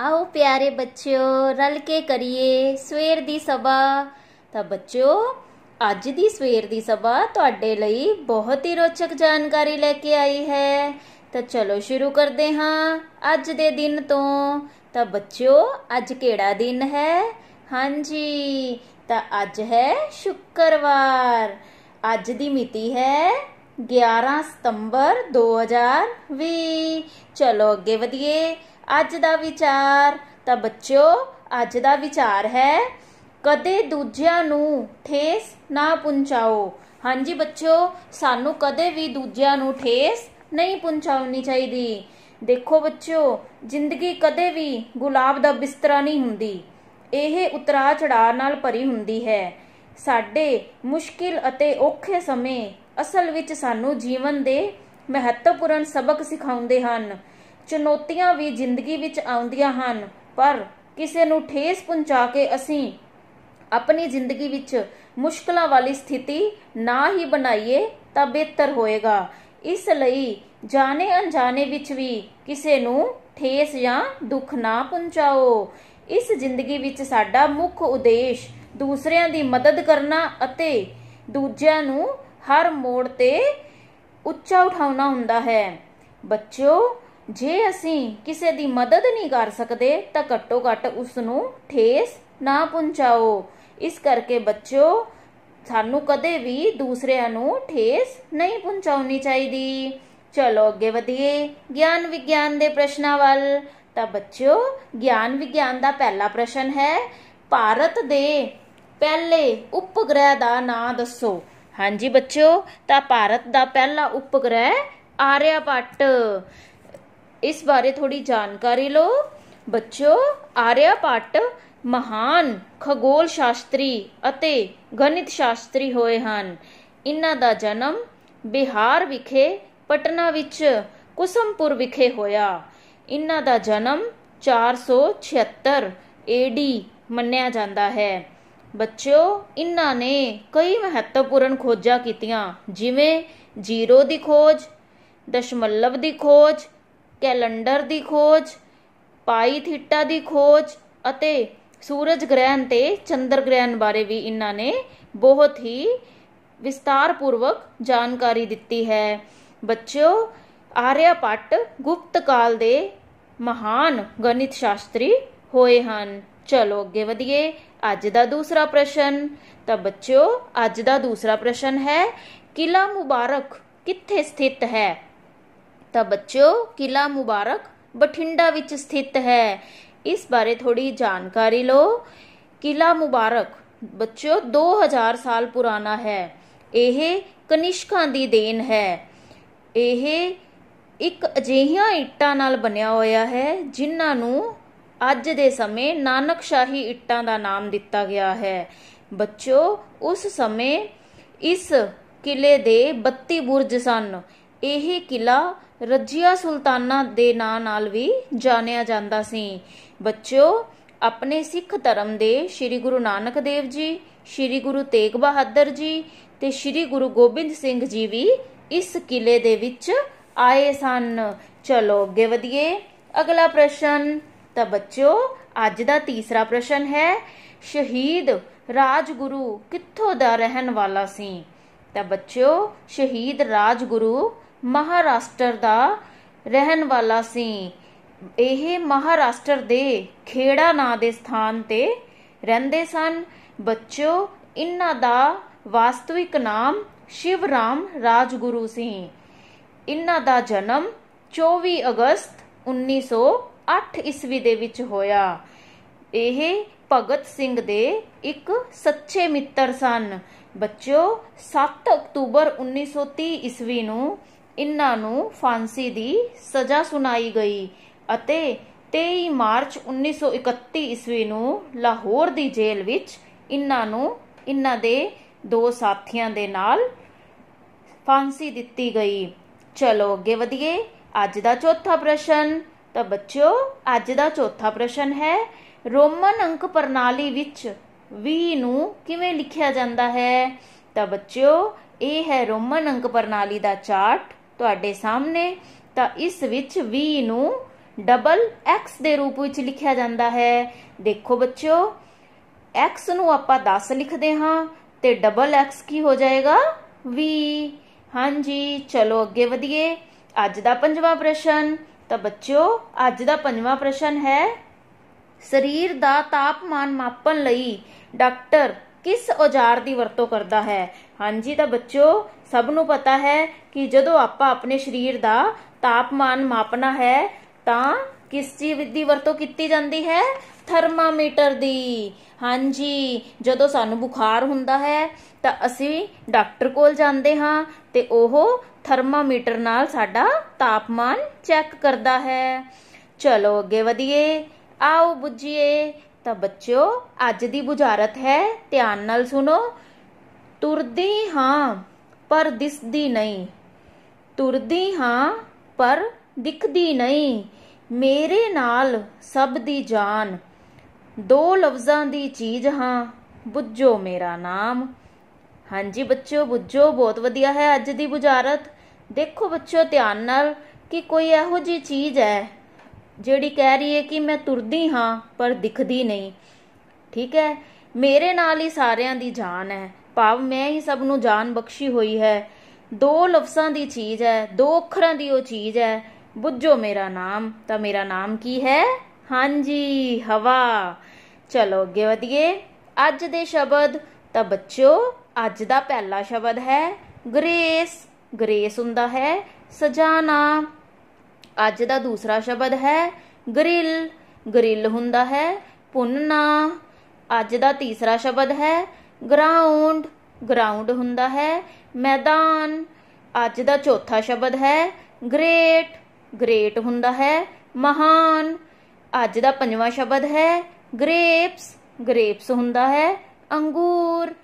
आओ प्यारे बच्चों रल के करिए सवेर दी सभा तो बच्चों अज दी सवेर दी सभा थोड़े तो बहुत ही रोचक जानकारी लेके आई है तो चलो शुरू करते हाँ अज दे दिन तो बच्चों अज केड़ा दिन है हाँ जी तो अज है शुक्रवार अज दी मिति है ग्यारह सितंबर दो हजार भी चलो अगे वधिए ਅੱਜ ਦਾ ਵਿਚਾਰ ਤਾਂ ਬੱਚਿਓ ਅੱਜ ਦਾ ਵਿਚਾਰ ਹੈ ਕਦੇ ਦੂਜਿਆਂ ਨੂੰ ਠੇਸ ਨਾ ਪਹੁੰਚਾਓ ਹਾਂਜੀ ਬੱਚਿਓ ਸਾਨੂੰ ਕਦੇ ਵੀ ਦੂਜਿਆਂ ਨੂੰ ਠੇਸ ਨਹੀਂ ਪਹੁੰਚਾਉਣੀ ਚਾਹੀਦੀ ਦੇਖੋ ਬੱਚਿਓ ਜ਼ਿੰਦਗੀ ਕਦੇ ਵੀ ਗੁਲਾਬ ਦਾ ਬਿਸਤਰਾ ਨਹੀਂ ਹੁੰਦੀ ਇਹ ਉਤਰਾ ਚੜਾ ਨਾਲ ਭਰੀ ਹੁੰਦੀ ਹੈ ਸਾਡੇ ਮੁਸ਼ਕਿਲ ਅਤੇ ਔਖੇ ਸਮੇਂ ਅਸਲ ਵਿੱਚ ਸਾਨੂੰ ਜੀਵਨ ਦੇ ਮਹੱਤਵਪੂਰਨ ਸਬਕ ਸਿਖਾਉਂਦੇ ਹਨ ਚੁਣੌਤੀਆਂ ਵੀ ਜ਼ਿੰਦਗੀ ਵਿੱਚ ਆਉਂਦੀਆਂ ਹਨ ਪਰ ਕਿਸੇ ਨੂੰ ਠੇਸ ਪਹੁੰਚਾ ਕੇ ਅਸੀਂ ਆਪਣੀ ਜ਼ਿੰਦਗੀ ਵਿੱਚ ਮੁਸ਼ਕਲਾਂ ਵਾਲੀ ਸਥਿਤੀ ਨਾ ਹੀ ਬਣਾਈਏ ਤਾਂ ਬਿਹਤਰ ਹੋਏਗਾ ਇਸ ਲਈ ਜਾਣੇ ਅਣਜਾਣੇ ਵਿੱਚ ਵੀ ਕਿਸੇ ਨੂੰ ਠੇਸ ਜਾਂ ਦੁੱਖ ਨਾ ਪਹੁੰਚਾਓ ਇਸ ਜ਼ਿੰਦਗੀ ਵਿੱਚ ਸਾਡਾ ਮੁੱਖ ਉਦੇਸ਼ ਦੂਸਰਿਆਂ ਦੀ ਮਦਦ ਕਰਨਾ ਅਤੇ ਦੂਜਿਆਂ ਨੂੰ ਹਰ ਮੋੜ ਤੇ ਉੱਚਾ ਉਠਾਉਣਾ ਹੁੰਦਾ ਹੈ ਬੱਚਿਓ ਜੇ ਅਸੀਂ ਕਿਸੇ ਦੀ ਮਦਦ ਨਹੀਂ ਕਰ ਸਕਦੇ ਤਾਂ ਘੱਟੋ ਘੱਟ ਉਸ ਨੂੰ ਠੇਸ ਨਾ ਪਹੁੰਚਾਓ ਇਸ ਕਰਕੇ ਬੱਚਿਓ ਸਾਨੂੰ ਕਦੇ ਵੀ ਦੂਸਰਿਆਂ ਨੂੰ ਠੇਸ ਨਹੀਂ ਪਹੁੰਚਾਉਣੀ ਚਾਹੀਦੀ ਚਲੋ ਅੱਗੇ ਵਧੀਏ ਗਿਆਨ ਵਿਗਿਆਨ ਦੇ ਪ੍ਰਸ਼ਨਾਂ ਵੱਲ ਤਾਂ ਬੱਚਿਓ ਗਿਆਨ ਵਿਗਿਆਨ ਦਾ ਪਹਿਲਾ ਪ੍ਰਸ਼ਨ ਹੈ ਭਾਰਤ ਦੇ ਪਹਿਲੇ ਉਪਗ੍ਰਹਿ ਦਾ ਨਾਂ ਦੱਸੋ ਹਾਂਜੀ ਬੱਚਿਓ ਤਾਂ ਭਾਰਤ ਦਾ ਪਹਿਲਾ ਉਪਗ੍ਰਹਿ ਆਰਿਆਪੱਟ ਇਸ ਬਾਰੇ ਥੋੜੀ ਜਾਣਕਾਰੀ ਲਓ ਬੱਚਿਓ ਆਰਿਆ ਭੱਟ ਮਹਾਨ ਖਗੋਲ ਸ਼ਾਸਤਰੀ ਅਤੇ ਗਣਿਤ ਸ਼ਾਸਤਰੀ ਹੋਏ ਹਨ ਇਹਨਾਂ ਦਾ ਜਨਮ ਬਿਹਾਰ ਵਿਖੇ ਪਟਨਾ ਵਿੱਚ ਕੁਸਮਪੁਰ ਵਿਖੇ ਹੋਇਆ ਇਹਨਾਂ ਦਾ ਜਨਮ 476 ਏਡੀ ਮੰਨਿਆ ਜਾਂਦਾ ਹੈ ਬੱਚਿਓ ਇਹਨਾਂ ਨੇ ਕਈ ਮਹੱਤਵਪੂਰਨ ਖੋਜਾਂ ਕੀਤੀਆਂ ਜਿਵੇਂ ਜ਼ੀਰੋ ਦੀ ਖੋਜ ਦਸ਼ਮਲਵ ਦੀ ਖੋਜ ਕੈਲੰਡਰ ਦੀ ਖੋਜ ਪਾਈ ਥੀਟਾ ਦੀ ਖੋਜ ਅਤੇ ਸੂਰਜ ਗ੍ਰਹਿਣ ਤੇ ਚੰਦਰ ਗ੍ਰਹਿਣ ਬਾਰੇ ਵੀ ਇਹਨਾਂ ਨੇ ਬਹੁਤ ਹੀ ਵਿਸਤਾਰਪੂਰਵਕ ਜਾਣਕਾਰੀ ਦਿੱਤੀ ਹੈ ਬੱਚਿਓ ਆਰਿਆਪੱਟ ਗੁਪਤ ਕਾਲ ਦੇ ਮਹਾਨ ਗਣਿਤ ਸ਼ਾਸਤਰੀ ਹੋਏ ਹਨ ਚਲੋ ਅੱਗੇ ਵਧੀਏ ਅੱਜ ਦਾ ਦੂਸਰਾ ਪ੍ਰਸ਼ਨ ਤਾਂ ਬੱਚਿਓ ਅੱਜ ਦਾ ਦੂਸਰਾ ਪ੍ਰਸ਼ਨ ਹੈ ਕਿਲਾ ਮੁਬਾਰਕ ਕਿੱਥੇ ਸਥਿਤ ਹੈ ਤਾਂ ਬੱਚਿਓ ਕਿਲਾ ਮੁਬਾਰਕ ਬਠਿੰਡਾ ਵਿੱਚ ਸਥਿਤ ਹੈ ਇਸ ਬਾਰੇ ਥੋੜੀ ਜਾਣਕਾਰੀ ਲਓ ਕਿਲਾ ਮੁਬਾਰਕ ਬੱਚਿਓ 2000 ਸਾਲ ਪੁਰਾਣਾ ਹੈ ਇਹ ਕਨਿਸ਼ਕਾਂ ਦੀ ਦੇਣ ਹੈ ਇਹ ਇੱਕ ਅਜਿਹੀਆਂ ਇੱਟਾਂ ਨਾਲ ਬਣਿਆ ਹੋਇਆ ਹੈ ਜਿਨ੍ਹਾਂ ਨੂੰ ਅੱਜ ਦੇ ਸਮੇਂ ਨਾਨਕਸ਼ਾਹੀ ਇੱਟਾਂ ਦਾ ਨਾਮ ਦਿੱਤਾ ਗਿਆ ਹੈ ਬੱਚਿਓ ਉਸ ਸਮੇਂ ਇਸ ਕਿਲੇ ਦੇ 32 ਬੁਰਜ ਸਨ ਇਹ ਕਿਲਾ ਰਜੀਆ ਸੁਲਤਾਨਾ ਦੇ ਨਾਂ ਨਾਲ ਵੀ ਜਾਣਿਆ ਜਾਂਦਾ ਸੀ ਬੱਚਿਓ ਆਪਣੇ ਸਿੱਖ ਧਰਮ ਦੇ ਸ੍ਰੀ ਗੁਰੂ ਨਾਨਕ ਦੇਵ ਜੀ ਸ੍ਰੀ ਗੁਰੂ ਤੇਗ ਬਹਾਦਰ ਜੀ ਤੇ ਸ੍ਰੀ ਗੁਰੂ ਗੋਬਿੰਦ ਸਿੰਘ ਜੀ ਵੀ ਇਸ ਕਿਲੇ ਦੇ ਵਿੱਚ ਆਏ ਸਨ ਚਲੋ ਅੱਗੇ ਵਧੀਏ ਅਗਲਾ ਪ੍ਰਸ਼ਨ ਤਾਂ ਬੱਚਿਓ ਅੱਜ ਦਾ ਤੀਸਰਾ ਪ੍ਰਸ਼ਨ ਹੈ ਸ਼ਹੀਦ ਰਾਜਗੁਰੂ ਕਿੱਥੋਂ ਦਾ ਰਹਿਣ ਵਾਲਾ ਸੀ ਤਾਂ ਬੱਚਿਓ ਸ਼ਹੀਦ ਰਾਜਗੁਰੂ ਮਹਾਰਾਸ਼ਟਰ ਦਾ ਰਹਿਣ ਵਾਲਾ ਸੀ ਇਹ ਮਹਾਰਾਸ਼ਟਰ ਦੇ ਖੇੜਾ ਨਾਂ ਦੇ ਸਥਾਨ ਤੇ ਰਹਿੰਦੇ ਸਨ ਬੱਚਿਓ ਇਹਨਾਂ ਦਾ ਵਾਸਤਵਿਕ ਨਾਮ ਸ਼ਿਵਰਾਮ ਰਾਜਗੁਰੂ ਸੀ ਇਹਨਾਂ ਦਾ ਜਨਮ 24 ਅਗਸਤ 1908 ਈਸਵੀ ਦੇ ਵਿੱਚ ਹੋਇਆ ਇਹ ਭਗਤ ਸਿੰਘ ਦੇ ਇੱਕ ਸੱਚੇ ਮਿੱਤਰ ਸਨ ਬੱਚਿਓ 7 ਅਕਤੂਬਰ 1930 ਈਸਵੀ ਨੂੰ ਇਨ੍ਹਾਂ ਨੂੰ ਫਾਂਸੀ ਦੀ ਸਜ਼ਾ ਸੁਣਾਈ ਗਈ ਅਤੇ 23 ਮਾਰਚ 1931 ਈਸਵੀ ਨੂੰ ਲਾਹੌਰ ਦੀ ਜੇਲ੍ਹ ਵਿੱਚ ਇਨ੍ਹਾਂ ਨੂੰ ਇਨ੍ਹਾਂ ਦੇ ਦੋ ਸਾਥੀਆਂ ਦੇ ਨਾਲ ਫਾਂਸੀ ਦਿੱਤੀ ਗਈ ਚਲੋ ਅੱਗੇ ਵਧੀਏ ਅੱਜ ਦਾ ਚੌਥਾ ਪ੍ਰਸ਼ਨ ਤਾਂ ਬੱਚਿਓ ਅੱਜ ਦਾ ਚੌਥਾ ਪ੍ਰਸ਼ਨ ਹੈ ਰੋਮਨ ਅੰਕ ਪ੍ਰਣਾਲੀ ਵਿੱਚ V ਨੂੰ ਕਿਵੇਂ ਲਿਖਿਆ ਜਾਂਦਾ ਹੈ ਤਾਂ ਬੱਚਿਓ ਇਹ ਹੈ ਰੋਮਨ ਅੰਕ ਪ੍ਰਣਾਲੀ ਦਾ ਚਾਰਟ ਤੁਹਾਡੇ ਸਾਹਮਣੇ ਤਾਂ ਇਸ ਵਿੱਚ v ਨੂੰ ਡਬਲ x ਦੇ ਰੂਪ ਵਿੱਚ ਲਿਖਿਆ ਜਾਂਦਾ ਹੈ ਦੇਖੋ ਬੱਚਿਓ x ਨੂੰ ਆਪਾਂ 10 ਲਿਖਦੇ ਹਾਂ ਤੇ ਡਬਲ x ਕੀ ਹੋ ਜਾਏਗਾ v ਹਾਂਜੀ ਚਲੋ ਅੱਗੇ ਵਧੀਏ ਅੱਜ ਦਾ ਪੰਜਵਾਂ ਪ੍ਰਸ਼ਨ ਤਾਂ ਬੱਚਿਓ ਅੱਜ ਦਾ ਪੰਜਵਾਂ ਪ੍ਰਸ਼ਨ ਹੈ ਸਰੀਰ ਦਾ ਤਾਪਮਾਨ ਮਾਪਣ ਲਈ ਡਾਕਟਰ ਕਿਸ ਔਜ਼ਾਰ ਦੀ ਵਰਤੋਂ ਕਰਦਾ ਹੈ ਹਾਂਜੀ ਤਾਂ ਬੱਚੋ ਸਭ ਨੂੰ ਪਤਾ ਹੈ ਕਿ ਜਦੋਂ ਆਪਾਂ ਆਪਣੇ ਸਰੀਰ ਦਾ ਤਾਪਮਾਨ ਮਾਪਣਾ ਹੈ ਤਾਂ ਕਿਸ ਚੀਜ਼ ਦੀ ਵਰਤੋਂ ਕੀਤੀ ਜਾਂਦੀ ਹੈ ਥਰਮਾਮੀਟਰ ਦੀ ਹਾਂਜੀ ਜਦੋਂ ਸਾਨੂੰ ਬੁਖਾਰ ਹੁੰਦਾ ਹੈ ਤਾਂ ਅਸੀਂ ਡਾਕਟਰ ਕੋਲ ਜਾਂਦੇ ਹਾਂ ਤੇ ਉਹ ਥਰਮਾਮੀਟਰ ਨਾਲ ਸਾਡਾ ਤਾਪਮਾਨ ਚੈੱਕ ਕਰਦਾ ਹੈ ਚਲੋ ਅੱਗੇ ਵਧੀਏ ਆਓ ਬੁੱਝੀਏ ਤਾਂ ਬੱਚਿਓ ਅੱਜ ਦੀ ਬੁਝਾਰਤ ਹੈ ਧਿਆਨ ਨਾਲ ਸੁਣੋ ਤੁਰਦੀ ਹਾਂ ਪਰ ਦਿਸਦੀ ਨਹੀਂ ਤੁਰਦੀ ਹਾਂ ਪਰ ਦਿਖਦੀ ਨਹੀਂ ਮੇਰੇ ਨਾਲ ਸਭ ਦੀ ਜਾਨ ਦੋ ਲਫ਼ਜ਼ਾਂ ਦੀ ਚੀਜ਼ ਹਾਂ ਬੁੱਝੋ ਮੇਰਾ ਨਾਮ ਹਾਂਜੀ ਬੱਚਿਓ ਬੁੱਝੋ ਬਹੁਤ ਵਧੀਆ ਹੈ ਅੱਜ ਦੀ ਬੁਝਾਰਤ ਦੇਖੋ ਬੱਚਿਓ ਧਿਆਨ ਨਾਲ ਕਿ ਕੋਈ ਇਹੋ ਜੀ ਚੀਜ਼ ਹੈ ਜਿਹੜੀ ਕਹਿ ਰਹੀ ਹੈ ਕਿ ਮੈਂ ਤੁਰਦੀ ਹਾਂ ਪਰ ਦਿਖਦੀ ਨਹੀਂ ਠੀਕ ਹੈ ਮੇਰੇ ਨਾਲ ਹੀ ਸਾਰਿਆਂ ਦੀ ਜਾਨ ਹੈ ਭਾਵ ਮੈਂ ਹੀ ਸਭ ਨੂੰ ਜਾਨ ਬਖਸ਼ੀ ਹੋਈ ਹੈ ਦੋ ਲਫ਼ਜ਼ਾਂ ਦੀ ਚੀਜ਼ ਹੈ ਦੋ ਅੱਖਰਾਂ ਦੀ ਉਹ ਚੀਜ਼ ਹੈ ਬੁੱਝੋ ਮੇਰਾ ਨਾਮ ਤਾਂ ਮੇਰਾ ਨਾਮ ਕੀ ਹੈ ਹਾਂਜੀ ਹਵਾ ਚਲੋ ਅੱਗੇ ਵਧੀਏ ਅੱਜ ਦੇ ਸ਼ਬਦ ਤਾਂ ਬੱਚਿਓ ਅੱਜ ਦਾ ਪਹਿਲਾ ਸ਼ਬਦ ਹੈ ਗ੍ਰੇਸ ਗ੍ਰੇਸ ਹੁੰਦਾ ਹੈ ਸਜਾਣਾ ਅੱਜ ਦਾ ਦੂਸਰਾ ਸ਼ਬਦ ਹੈ ਗ੍ਰਿਲ ਗ੍ਰਿਲ ਹੁੰਦਾ ਹੈ ਪੁੰਨਾ ਅੱਜ ਦਾ ਤੀਸਰਾ ਸ਼ਬਦ ਹੈ ਗਰਾਊਂਡ ਗਰਾਊਂਡ ਹੁੰਦਾ ਹੈ ਮੈਦਾਨ ਅੱਜ ਦਾ ਚੌਥਾ ਸ਼ਬਦ ਹੈ ਗ੍ਰੇਟ ਗ੍ਰੇਟ ਹੁੰਦਾ ਹੈ ਮਹਾਨ ਅੱਜ ਦਾ ਪੰਜਵਾਂ ਸ਼ਬਦ ਹੈ ਗ੍ਰੇਪਸ ਗ੍ਰੇਪਸ ਹੁੰਦਾ ਹੈ ਅੰਗੂਰ